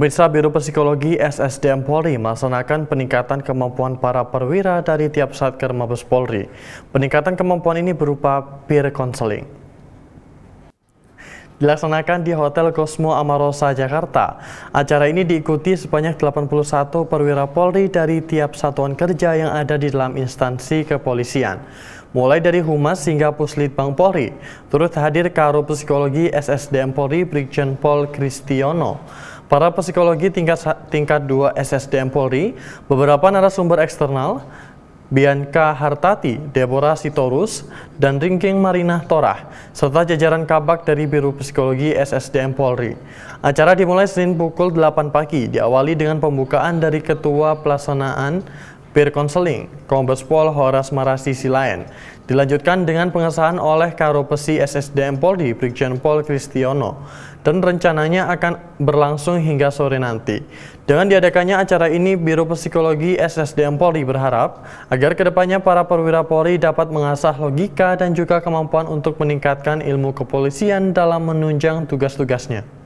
Pemirsa Biro Psikologi SSDM Polri melaksanakan peningkatan kemampuan para perwira dari tiap Satker Mabes Polri. Peningkatan kemampuan ini berupa peer counseling. Dilaksanakan di Hotel Cosmo Amarosa, Jakarta. Acara ini diikuti sebanyak 81 perwira Polri dari tiap satuan kerja yang ada di dalam instansi kepolisian. Mulai dari Humas hingga Puslitbang Polri, turut hadir Karo Psikologi SSDM Polri Brigjen Pol Kristiono. Para psikologi tingkat tingkat 2 SSDM Polri, beberapa narasumber eksternal, Bianca Hartati, Deborah Sitorus, dan Ringking Marina Torah, serta jajaran kabak dari Biro Psikologi SSDM Polri. Acara dimulai Senin pukul 8 pagi, diawali dengan pembukaan dari Ketua Pelaksanaan peer counseling, Kombes Pol Horas Marasi Silain. Dilanjutkan dengan pengesahan oleh Karopesi SSDM Polri Brigjen Pol Kristiono dan rencananya akan berlangsung hingga sore nanti. Dengan diadakannya acara ini, Biro Psikologi SSDM Polri berharap agar kedepannya para perwira Polri dapat mengasah logika dan juga kemampuan untuk meningkatkan ilmu kepolisian dalam menunjang tugas-tugasnya.